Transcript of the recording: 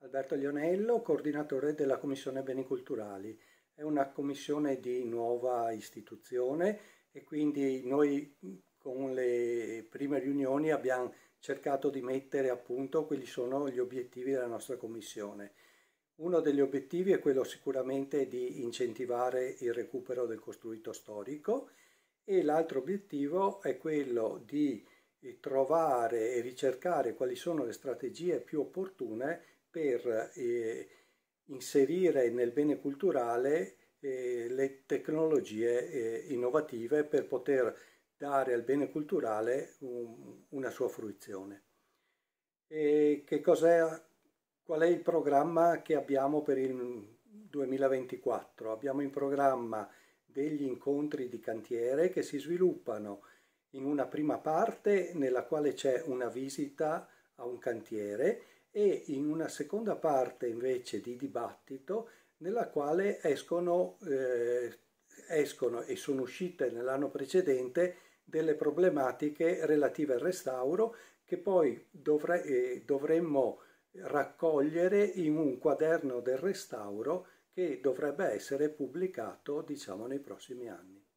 Alberto Lionello, coordinatore della Commissione Beni Culturali. È una commissione di nuova istituzione e quindi noi con le prime riunioni abbiamo cercato di mettere a punto quelli sono gli obiettivi della nostra commissione. Uno degli obiettivi è quello sicuramente di incentivare il recupero del costruito storico e l'altro obiettivo è quello di trovare e ricercare quali sono le strategie più opportune per eh, inserire nel bene culturale eh, le tecnologie eh, innovative per poter dare al bene culturale un, una sua fruizione. E che cos'è, qual è il programma che abbiamo per il 2024? Abbiamo in programma degli incontri di cantiere che si sviluppano in una prima parte nella quale c'è una visita a un cantiere e in una seconda parte invece di dibattito nella quale escono, eh, escono e sono uscite nell'anno precedente delle problematiche relative al restauro che poi dovre, eh, dovremmo raccogliere in un quaderno del restauro che dovrebbe essere pubblicato diciamo nei prossimi anni.